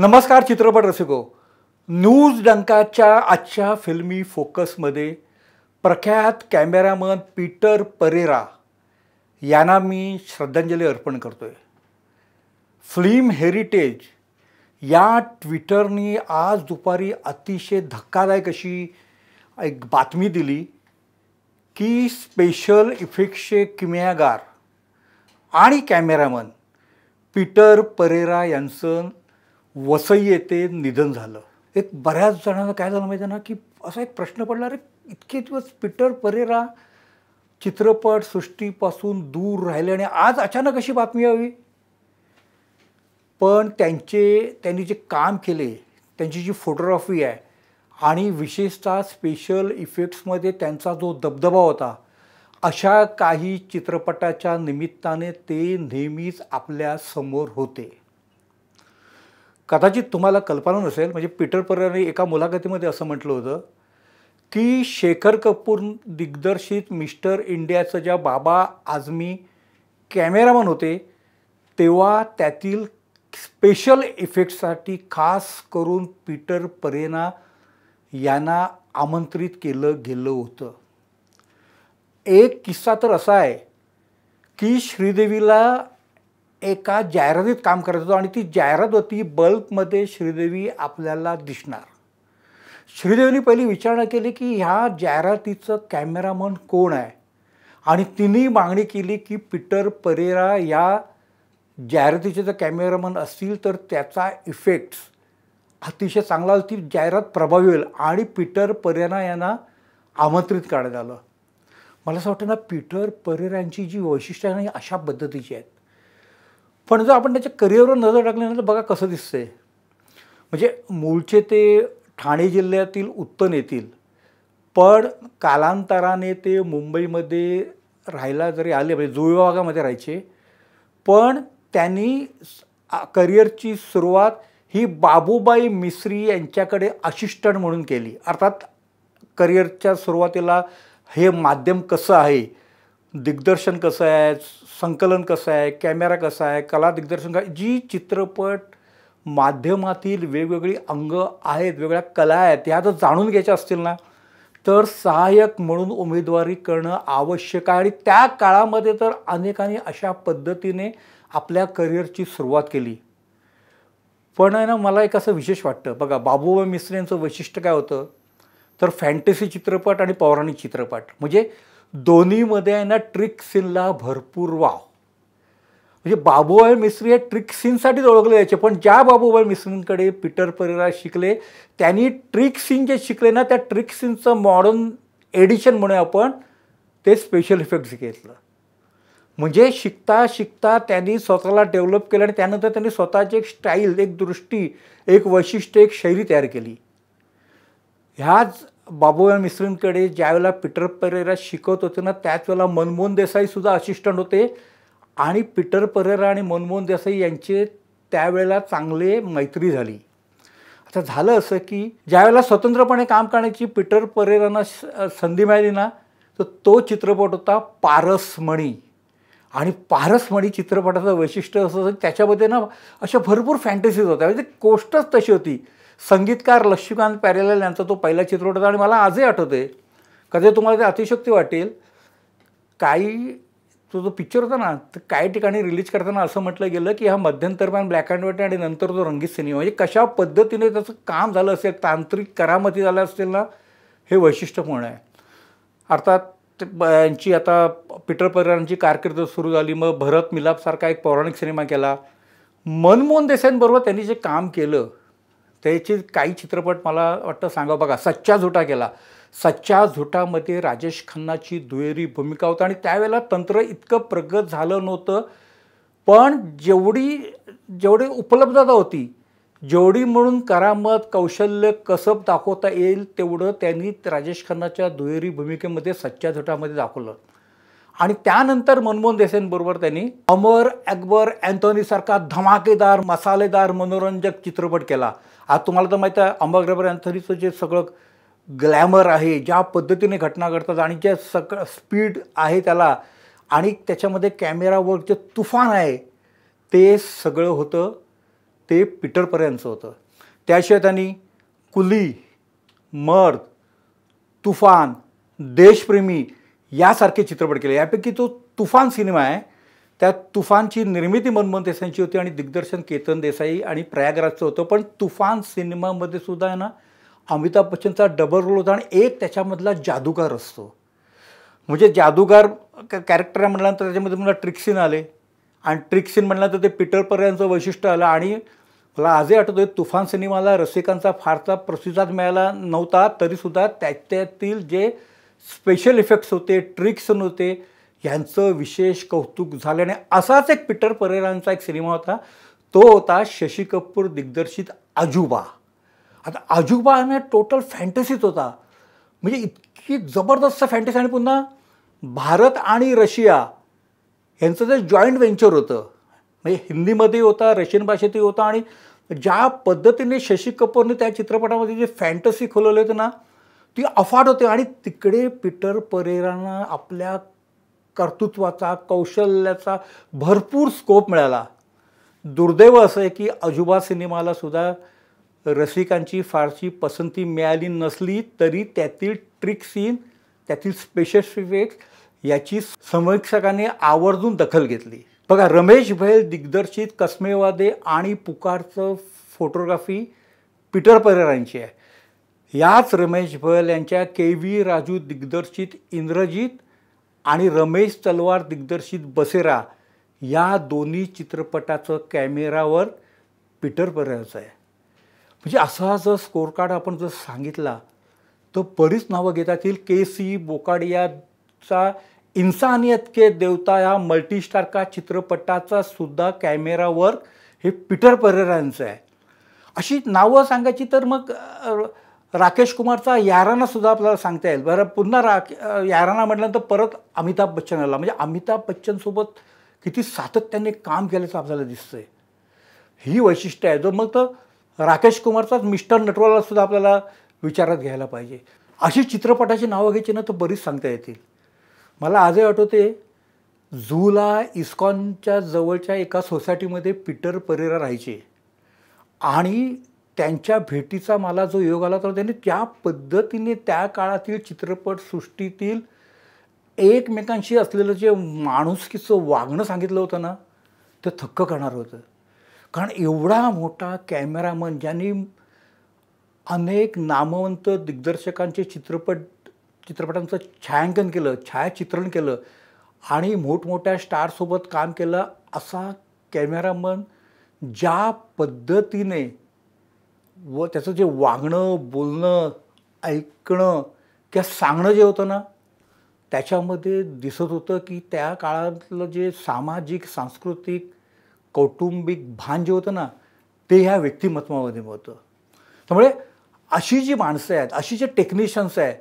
नमस्कार चित्रपट रसिको न्यूज डंकाच्या आजच्या फिल्मी फोकसमध्ये प्रख्यात कॅमेरामन पीटर परेरा यांना मी श्रद्धांजली अर्पण करतो आहे फिल्म हेरिटेज या ट्विटरनी आज दुपारी अतिशय धक्कादायक अशी एक बातमी दिली की स्पेशल इफेक्टचे किमयागार आणि कॅमेरामन पीटर परेरा यांचं वसई येते निधन झालं एक बऱ्याच जणांना काय झालं माहिती ना की असा एक प्रश्न पडला अरे इतके दिवस पीटर परेरा चित्रपट सृष्टीपासून दूर राहिले आणि आज अचानक अशी बातमी हवी पण त्यांचे त्यांनी जे काम केले त्यांची जी फोटोग्राफी आहे आणि विशेषतः स्पेशल इफेक्ट्समध्ये त्यांचा जो दबदबा होता अशा काही चित्रपटाच्या निमित्ताने ते नेहमीच आपल्यासमोर होते कदाचित तुम्हाला कल्पना नसेल म्हणजे पीटर परने एका मुलाखतीमध्ये असं म्हटलं होतं की शेखर कपूर दिग्दर्शित मिस्टर इंडियाचं ज्या बाबा आजमी कॅमेरामन होते तेव्हा त्यातील स्पेशल इफेक्टसाठी खास करून पीटर परेना यांना आमंत्रित केलं गेलं होतं एक किस्सा तर असा आहे की श्रीदेवीला एका जाहिरातीत काम करत होतो आणि ती जाहिरात होती बल्बमध्ये श्रीदेवी आपल्याला दिसणार श्रीदेवीने पहिली विचारणा केली की ह्या जाहिरातीचं कॅमेरामन कोण आहे आणि तिने मागणी केली की पीटर परेरा या जाहिरातीचे जर कॅमेरामन असतील तर त्याचा इफेक्ट्स अतिशय चांगला ती जाहिरात प्रभावी होईल आणि पीटर परेरा यांना आमंत्रित करण्यात आलं मला असं वाटतं ना पीटर परेरांची जी वैशिष्ट्य आहे ना अशा पद्धतीची आहेत पण जर आपण त्याच्या करिअरवर नजर टाकली तर बघा कसं दिसतंय म्हणजे मूळचे ते ठाणे जिल्ह्यातील उत्तन येतील पण कालांतराने ते मुंबईमध्ये राहायला जरी आले म्हणजे जुळवा भागामध्ये राहायचे पण त्यांनी करिअरची सुरुवात ही बाबूबाई मिसरी यांच्याकडे असिस्टंट म्हणून केली अर्थात करिअरच्या सुरुवातीला हे माध्यम कसं आहे दिग्दर्शन कसं आहे संकलन कसं आहे कॅमेरा कसा आहे कला दिग्दर्शन का जी चित्रपट माध्यमातील वेगवेगळी अंग आहेत वेगवेगळ्या कला आहेत ह्या जर जाणून घ्यायच्या असतील ना तर सहाय्यक म्हणून उमेदवारी करणं आवश्यक आहे आणि त्या काळामध्ये तर अनेकांनी अशा पद्धतीने आपल्या करिअरची सुरुवात केली पण आहे ना मला एक असं विशेष वाटतं बघा बाबूबाई मिस्र यांचं वैशिष्ट्य काय होतं तर फॅन्टसी चित्रपट आणि पौराणिक चित्रपट म्हणजे दोन्हीमध्ये आहे ना ट्रिक सीनला भरपूर वाव म्हणजे बाबूबाई मिस्त्री हे ट्रिक सीनसाठीच ओळखले जायचे पण ज्या बाबूबाई मिस्त्रींकडे पीटर परेरा शिकले त्यांनी ट्रिक सीन जे शिकले ना त्या ट्रिक सीनचं मॉडर्न एडिशन म्हणून आपण ते स्पेशल इफेक्ट्स घेतलं म्हणजे शिकता शिकता त्यांनी स्वतःला डेव्हलप केलं आणि त्यानंतर त्यांनी स्वतःची एक स्टाईल एक दृष्टी एक वैशिष्ट्य एक शैली तयार केली ह्याच बाबू या मिस्त्रींकडे ज्यावेळेला पीटर परेरा शिकवत होते ना त्याच वेळेला मनमोहन देसाईसुद्धा असिस्टंट होते आणि पीटर परेरा आणि मनमोहन देसाई यांचे त्यावेळेला चांगले मैत्री झाली आता झालं असं की ज्यावेळेला स्वतंत्रपणे काम करण्याची पीटर परेरांना संधी मिळाली ना तर तो चित्रपट होता पारसमणी आणि पारसमणी चित्रपटाचं वैशिष्ट्य असं त्याच्यामध्ये ना अशा भरपूर फॅन्टसीज होत्या म्हणजे गोष्टच तशी होती संगीतकार लक्ष्मीकांत पॅरेलाल यांचा तो पहिला चित्रपट होता आणि मला आजही आठवते कधी तुम्हाला ते अतिशक्ती वाटेल काही तो जो पिक्चर होता ना तर काही ठिकाणी रिलीज करताना असं म्हटलं गेलं की हा मध्यंतरमान ब्लॅक अँड व्हाईट आणि नंतर तो रंगीत सिनेमा म्हणजे कशा पद्धतीने त्याचं काम झालं असेल तांत्रिक करामती झाल्या असेल ना हे वैशिष्ट्यपूर्ण आहे अर्थात यांची आता पिटर परिरांची कारकीर्द सुरू झाली मग भरत मिलापसारखा एक पौराणिक सिनेमा केला मनमोहन देसाईंबरोबर त्यांनी जे काम केलं त्याचे काही चित्रपट मला वाटतं सांगा बघा सच्चा झुटा केला सच्चा झुटामध्ये राजेश खन्नाची दुहेरी भूमिका होता आणि त्यावेळेला तंत्र इतकं प्रगत झालं नव्हतं पण जेवढी जेवढी उपलब्धता होती जेवढी म्हणून करामत कौशल्य कसब दाखवता येईल तेवढं त्यांनी राजेश खन्नाच्या दुहेरी भूमिकेमध्ये सच्च्या झुटामध्ये दाखवलं आणि त्यानंतर मनमोहन देसाईंबरोबर त्यांनी अमर अकबर अँथोनीसारखा धमाकेदार मसालेदार मनोरंजक चित्रपट केला आज तुम्हाला तर माहीत आहे अमर अकबर अँथोनीचं जे सगळं ग्लॅमर आहे ज्या पद्धतीने घटना घडतात आणि ज्या सग स्पीड आहे त्याला आणि त्याच्यामध्ये कॅमेरावर जे तुफान आहे ते सगळं होतं ते पीटरपर्यंतचं होतं त्याशिवाय त्यांनी कुली मर्द तुफान देशप्रेमी यासारखे चित्रपट केले यापैकी तो तुफान सिनेमा आहे त्या तुफानची निर्मिती मनमोहन देसाईंची होती आणि दिग्दर्शन केतन देसाई आणि प्रयागराजचं होतं पण तुफान सिनेमामध्ये सुद्धा आहे ना अमिताभ बच्चनचा डबल रोल होता आणि एक त्याच्यामधला जादूगार असतो म्हणजे जादूगार कॅरेक्टर म्हटल्यानंतर त्याच्यामध्ये मला ट्रिक्सिन आले आणि ट्रिक्सिन म्हटल्यानंतर ते पीटर पर्यांचं वैशिष्ट्य आलं आणि मला आजही आठवतो आहे तुफान सिनेमाला रसिकांचा फारसा प्रतिसाद मिळाला नव्हता तरीसुद्धा त्यातील जे स्पेशल इफेक्ट्स होते ट्रिक्सन होते यांचं विशेष कौतुक झालं आणि असाच एक पीटर परेरांचा एक सिनेमा होता तो होता शशी कपूर दिग्दर्शित आजूबा आता आजूबा हा टोटल फॅन्टसीच होता म्हणजे इतकी जबरदस्त फॅन्टसी आणि पुन्हा भारत आणि रशिया यांचं जे जॉईंट व्हेंचर होतं म्हणजे हिंदीमध्ये होता रशियन भाषेतही होता आणि ज्या पद्धतीने शशी कपूरने त्या चित्रपटामध्ये जे फॅन्टसी खोलवले होते ना ती अफाट होते आणि तिकडे पीटर परेरांना आपल्या कर्तृत्वाचा कौशल्याचा भरपूर स्कोप मिळाला दुर्दैव असं आहे की अजुबा सिनेमाला सुद्धा रसिकांची फारशी पसंती मिळाली नसली तरी त्यातील ट्रिक सीन त्यातील स्पेशल इफेक्ट याची समीक्षकाने आवर्जून दखल घेतली बघा रमेश भैल दिग्दर्शित कस्मेवादे आणि पुकारचं फोटोग्राफी पीटर परेरांची आहे याच रमेश भल यांच्या के व्ही राजू दिग्दर्शित इंद्रजीत आणि रमेश तलवार दिग्दर्शित बसेरा या दोन्ही चित्रपटाचं कॅमेरावर पीटर पर्याचं आहे म्हणजे असा जर स्कोर कार्ड आपण जर सांगितला तर बरीच नावं घेतातील येतील के सी बोकाडियाचा इन्सानियत के देवता या मल्टीस्टार का चित्रपटाचा सुद्धा कॅमेरावर हे पीटर परेरांचं आहे अशी नावं सांगायची तर मग राकेश कुमारचा याराना सुद्धा आपल्याला सांगता येईल बरं पुन्हा राके याराना म्हटल्यानंतर परत अमिताभ बच्चन आला म्हणजे अमिताभ बच्चनसोबत किती सातत्याने काम केल्याचं आपल्याला दिसतंय ही वैशिष्ट्य आहे जो मग तर राकेश कुमारचाच मिस्टर नटवाला सुद्धा आपल्याला विचारात घ्यायला पाहिजे अशी चित्रपटाची नावं घ्यायची ना तर बरीच सांगता येतील मला आजही आठवते झूला इस्कॉनच्या जवळच्या एका सोसायटीमध्ये पीटर परेरा राहायचे आणि त्यांच्या भेटीचा मला जो योग आला तर त्यांनी त्या पद्धतीने त्या काळातील चित्रपटसृष्टीतील एकमेकांशी असलेलं जे माणुसकीचं वागणं सांगितलं होतं ना ते थक्क करणार होतं कारण एवढा मोठा कॅमेरामन ज्यांनी अनेक नामवंत दिग्दर्शकांचे चित्रपट चित्रपटांचं छायांकन केलं छायाचित्रण केलं आणि मोठमोठ्या स्टारसोबत काम केलं असा कॅमेरामन ज्या पद्धतीने व त्याचं जे वागणं बोलणं ऐकणं किंवा सांगणं जे होतं ना त्याच्यामध्ये दिसत होतं की त्या काळातलं जे सामाजिक सांस्कृतिक कौटुंबिक भान जे होतं ना ते ह्या व्यक्तिमत्वामध्ये होतं त्यामुळे अशी जी माणसं आहेत अशी जे टेक्निशियन्स आहेत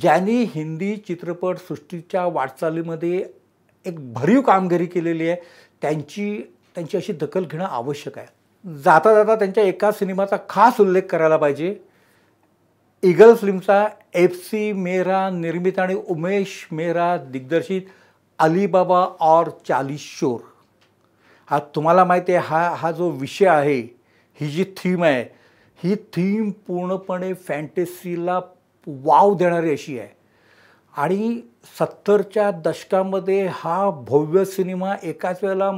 ज्यांनी हिंदी चित्रपटसृष्टीच्या वाटचालीमध्ये एक भरीव कामगिरी केलेली आहे त्यांची त्यांची अशी दखल घेणं आवश्यक आहे जाता जाता त्यांच्या एका सिनेमाचा खास उल्लेख करायला पाहिजे इगल फिल्मचा एफ सी मेहरा निर्मित आणि उमेश मेहरा दिग्दर्शित अलीबाबा और चालीस शोर हा तुम्हाला माहिती आहे हा हा जो विषय आहे ही जी थीम आहे ही थीम पूर्णपणे फॅन्टसीला वाव देणारी अशी आहे आणि सत्तरच्या दशकामध्ये हा भव्य सिनेमा एकाच वेळेला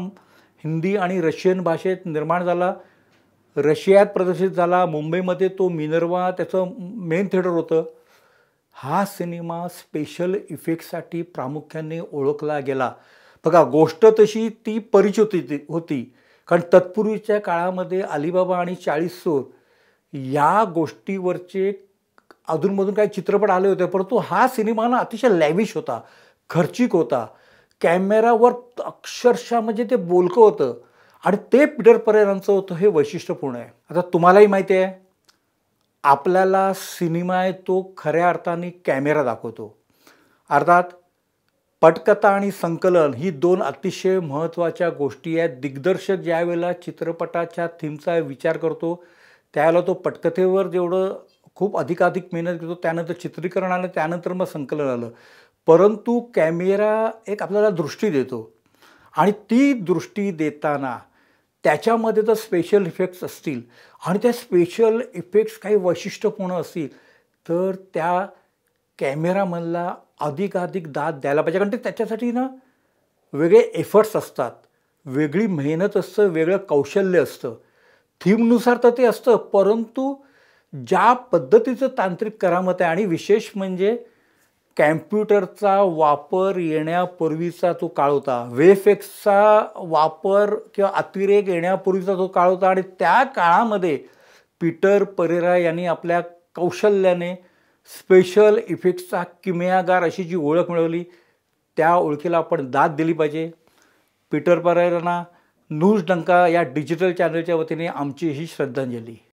हिंदी आणि रशियन भाषेत निर्माण झाला रशियात प्रदर्शित झाला मुंबईमध्ये तो मिनर्वा त्याचं मेन थिएटर होतं हा सिनेमा स्पेशल इफेक्टसाठी प्रामुख्याने ओळखला गेला बघा गोष्ट तशी ती परिचित होती होती कारण तत्पूर्वीच्या काळामध्ये अलिबाबा आणि चाळीस सोर या गोष्टीवरचे अधूनमधून काही चित्रपट आले होते परंतु हा सिनेमा ना अतिशय लॅविश होता खर्चिक होता कॅमेरावर अक्षरशः म्हणजे ते बोलकं होतं आणि ते पीटर परेरांचं होतं हे वैशिष्ट्यपूर्ण आहे आता तुम्हालाही माहिती आहे आपल्याला सिनेमा आहे तो खऱ्या अर्थाने कॅमेरा दाखवतो अर्थात पटकथा आणि संकलन ही दोन अतिशय महत्त्वाच्या गोष्टी आहेत दिग्दर्शक ज्यावेळेला चित्रपटाच्या थीमचा विचार करतो त्यावेळेला तो पटकथेवर जेवढं खूप अधिकाधिक मेहनत घेतो त्यानंतर चित्रीकरण आलं त्यानंतर मग संकलन आलं परंतु कॅमेरा एक आपल्याला दृष्टी देतो आणि ती दृष्टी देताना त्याच्यामध्ये जर स्पेशल इफेक्ट्स असतील आणि त्या स्पेशल इफेक्ट्स काही वैशिष्ट्यपूर्ण असतील तर त्या कॅमेरामनला अधिकाधिक दाद द्यायला पाहिजे कारण ते त्याच्यासाठी ना वेगळे एफर्ट्स असतात वेगळी मेहनत असतं वेगळं कौशल्य असतं थीमनुसार तर ते असतं परंतु ज्या पद्धतीचं तांत्रिक करामत आहे आणि विशेष म्हणजे कॅम्प्युटरचा वापर येण्यापूर्वीचा तो काळ होता वेफेक्सचा वापर किंवा अतिरेक येण्यापूर्वीचा तो काळ होता आणि त्या काळामध्ये पीटर परेरा यांनी आपल्या कौशल्याने स्पेशल इफेक्ट्सचा किमयागार अशी जी ओळख मिळवली त्या ओळखीला आपण दाद दिली पाहिजे पीटर परेरांना न्यूज डंका या डिजिटल चॅनलच्या वतीने आमची ही श्रद्धांजली